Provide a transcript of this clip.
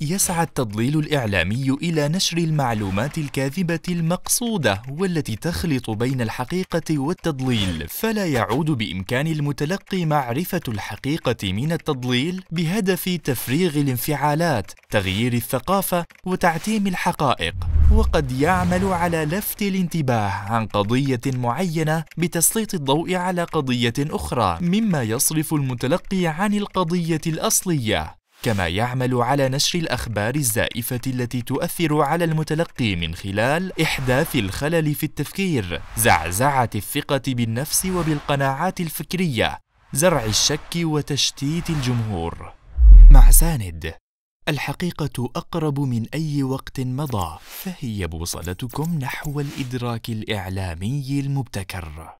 يسعى التضليل الإعلامي إلى نشر المعلومات الكاذبة المقصودة والتي تخلط بين الحقيقة والتضليل، فلا يعود بإمكان المتلقي معرفة الحقيقة من التضليل بهدف تفريغ الانفعالات، تغيير الثقافة، وتعتيم الحقائق، وقد يعمل على لفت الانتباه عن قضية معينة بتسليط الضوء على قضية أخرى، مما يصرف المتلقي عن القضية الأصلية. كما يعمل على نشر الأخبار الزائفة التي تؤثر على المتلقي من خلال إحداث الخلل في التفكير، زعزعة الثقة بالنفس وبالقناعات الفكرية، زرع الشك وتشتيت الجمهور. مع ساند الحقيقة أقرب من أي وقت مضى، فهي بوصلتكم نحو الإدراك الإعلامي المبتكر.